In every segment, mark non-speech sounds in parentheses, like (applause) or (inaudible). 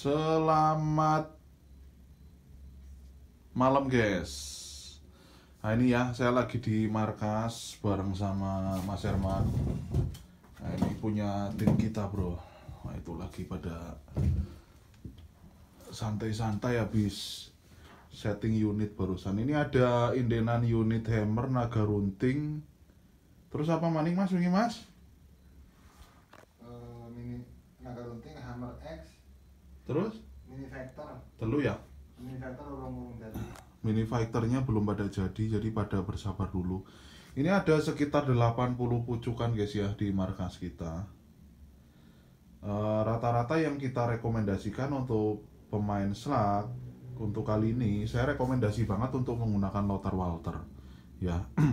Selamat malam guys. Nah ini ya, saya lagi di markas bareng sama Mas Herman. Nah ini punya tim kita bro. Nah itu lagi pada santai-santai habis setting unit barusan. Ini ada indenan unit hammer, naga runting. Terus apa maning mas? Ini mas? Uh, mini naga runting, hammer X, terus mini factor telu ya mini factor belum jadi mini factornya belum pada jadi jadi pada bersabar dulu ini ada sekitar 80 pucukan guys ya di markas kita eh, rata-rata uh, yang kita rekomendasikan untuk pemain slot untuk kali ini saya rekomendasi banget untuk menggunakan Lothar Walter ya (clears throat)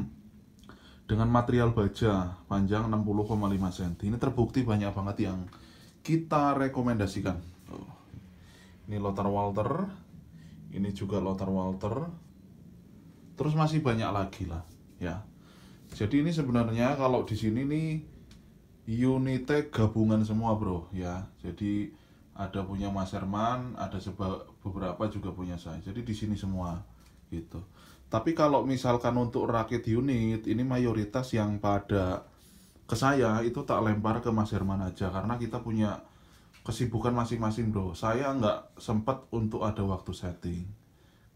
dengan material baja panjang 60,5 cm ini terbukti banyak banget yang kita rekomendasikan oh ini Lothar Walter ini juga Lothar Walter terus masih banyak lagi lah ya jadi ini sebenarnya kalau di sini nih unit gabungan semua bro ya jadi ada punya Mas Herman ada beberapa juga punya saya jadi di sini semua gitu tapi kalau misalkan untuk rakit unit ini mayoritas yang pada ke saya itu tak lempar ke Mas Herman aja karena kita punya kesibukan masing-masing bro saya nggak sempat untuk ada waktu setting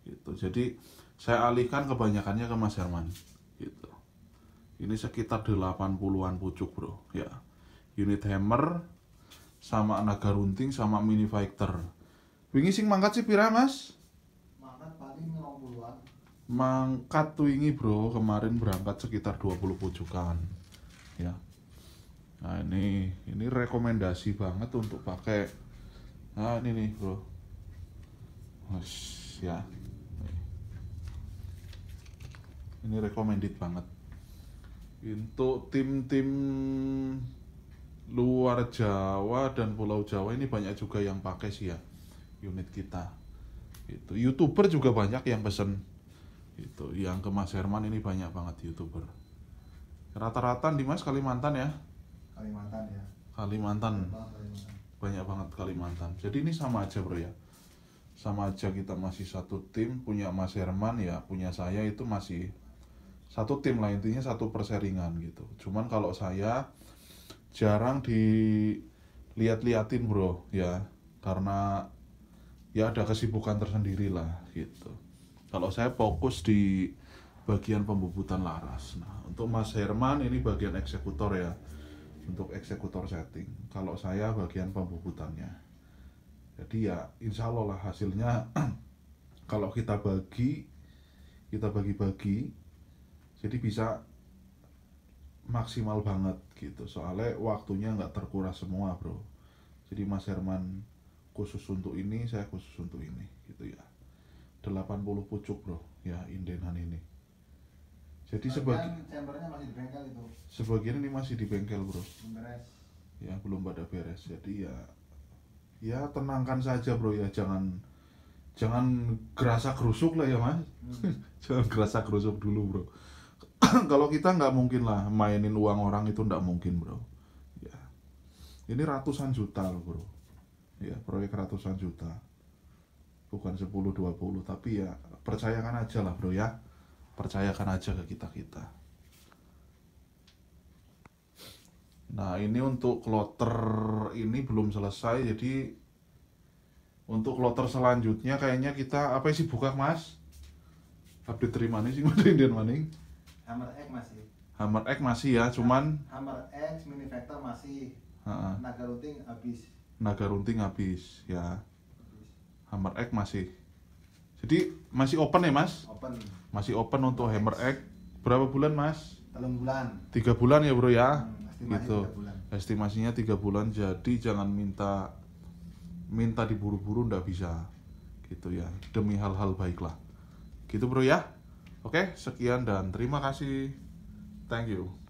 gitu jadi saya alihkan kebanyakannya ke Mas Herman gitu ini sekitar 80-an pucuk bro ya unit hammer sama naga runting sama mini fighter wingi sing mangkat sih pira mas? mangkat paling 50-an mangkat wingi bro kemarin berangkat sekitar 20 pucukan ya Nah ini ini rekomendasi banget untuk pakai. Nah ini nih bro. Mas ya. Ini recommended banget. Untuk tim-tim luar Jawa dan Pulau Jawa ini banyak juga yang pakai sih ya unit kita. Itu youtuber juga banyak yang pesen itu yang ke Mas Herman ini banyak banget youtuber rata-rata di Mas Kalimantan ya Kalimantan ya Kalimantan. banyak banget Kalimantan jadi ini sama aja bro ya sama aja kita masih satu tim punya Mas Herman ya punya saya itu masih satu tim lah intinya satu perseringan gitu cuman kalau saya jarang dilihat-liatin bro ya karena ya ada kesibukan tersendiri lah gitu kalau saya fokus di bagian pembubutan laras nah untuk Mas Herman ini bagian eksekutor ya untuk eksekutor setting kalau saya bagian pembubutannya jadi ya insya Allah lah hasilnya (clears throat) kalau kita bagi kita bagi-bagi jadi bisa maksimal banget gitu soalnya waktunya nggak terkuras semua bro jadi Mas Herman khusus untuk ini saya khusus untuk ini gitu ya 80 pucuk bro ya indenan ini jadi sebagian sebagian ini masih di bengkel bro beres ya belum pada beres jadi ya ya tenangkan saja bro ya jangan jangan gerasa kerusuk lah ya mas hmm. (laughs) jangan gerasa kerusuk dulu bro (clears throat) kalau kita nggak mungkin lah mainin uang orang itu nggak mungkin bro ya ini ratusan juta loh bro ya proyek ratusan juta bukan 10-20 tapi ya percayakan aja lah bro ya percayakan aja ke kita kita nah ini untuk kloter ini belum selesai jadi untuk kloter selanjutnya kayaknya kita apa sih buka mas update terima nih sih ngadain dan maning hammer X masih hammer X masih ya cuman hammer X mini factor masih Ha-ha. naga runting habis naga runting habis ya hammer X masih jadi masih open ya mas? Open. Masih open untuk Hammer Egg Berapa bulan mas? Telung bulan. Tiga bulan ya bro ya. Hmm, gitu. Tiga bulan. Estimasinya tiga bulan. Jadi jangan minta minta diburu-buru ndak bisa. Gitu ya. Demi hal-hal baiklah. Gitu bro ya. Oke, sekian dan terima kasih. Thank you.